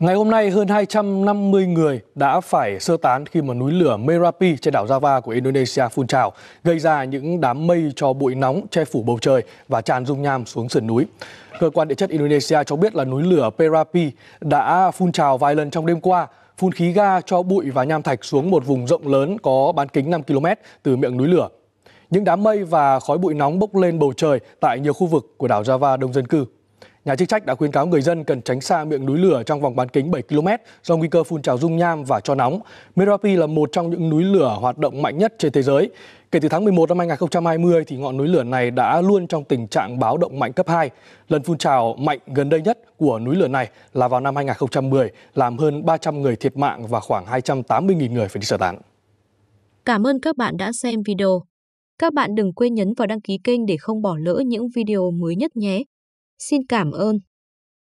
Ngày hôm nay, hơn 250 người đã phải sơ tán khi mà núi lửa Merapi trên đảo Java của Indonesia phun trào, gây ra những đám mây cho bụi nóng che phủ bầu trời và tràn dung nham xuống sườn núi. Cơ quan địa chất Indonesia cho biết là núi lửa Merapi đã phun trào vài lần trong đêm qua, phun khí ga cho bụi và nham thạch xuống một vùng rộng lớn có bán kính 5 km từ miệng núi lửa. Những đám mây và khói bụi nóng bốc lên bầu trời tại nhiều khu vực của đảo Java đông dân cư. Nhà chức trách đã khuyến cáo người dân cần tránh xa miệng núi lửa trong vòng bán kính 7 km do nguy cơ phun trào dung nham và cho nóng. Merapi là một trong những núi lửa hoạt động mạnh nhất trên thế giới. Kể từ tháng 11 năm 2020 thì ngọn núi lửa này đã luôn trong tình trạng báo động mạnh cấp 2. Lần phun trào mạnh gần đây nhất của núi lửa này là vào năm 2010, làm hơn 300 người thiệt mạng và khoảng 280.000 người phải đi sơ tán. Cảm ơn các bạn đã xem video. Các bạn đừng quên nhấn vào đăng ký kênh để không bỏ lỡ những video mới nhất nhé. Xin cảm ơn.